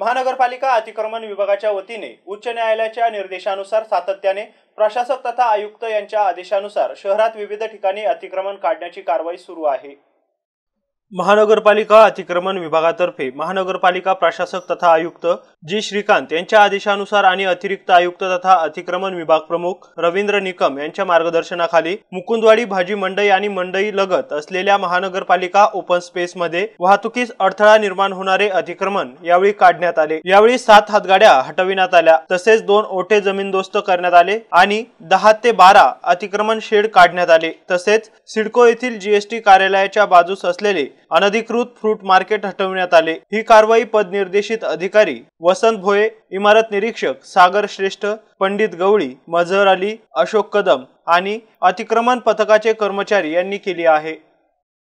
महानगरपालिका अतिक्रमण विभागाच्या वतीने उच्च न्यायालयाच्या निर्देशानुसार सातत्याने प्रशासक तथा आयुक्त यांच्या आदेशानुसार शहरात विविध ठिकाणी अतिक्रमण काढण्याची कारवाई सुरू आहे महानगरपालिका अतिक्रमण विभागातर्फे महानगरपालिका प्रशासक तथा आयुक्त जी श्रीकांत यांच्या आदेशानुसार आणि अतिरिक्त आयुक्त तथा अतिक्रमण विभाग प्रमुख रवींद्र निकम यांच्या मार्गदर्शनाखाली मुकुंदवाडी भाजी मंडई आणि मंडई लगत असलेल्या महानगरपालिका ओपन स्पेस मध्ये वाहतुकीस अडथळा निर्माण होणारे अतिक्रमण यावेळी काढण्यात आले यावेळी सात हातगाड्या हटविण्यात आल्या तसेच दोन ओठे जमीनदोस्त करण्यात आले आणि दहा ते बारा अतिक्रमण शेड काढण्यात आले तसेच सिडको येथील जीएसटी कार्यालयाच्या बाजूस असलेले अनधिकृत फ्रूट मार्केट हटवण्यात आले ही कारवाई पदनिर्देशित अधिकारी वसंत भोये इमारत निरीक्षक सागर श्रेष्ठ पंडित गवळी मजहर अली अशोक कदम आणि अतिक्रमण पथकाचे कर्मचारी यांनी केली आहे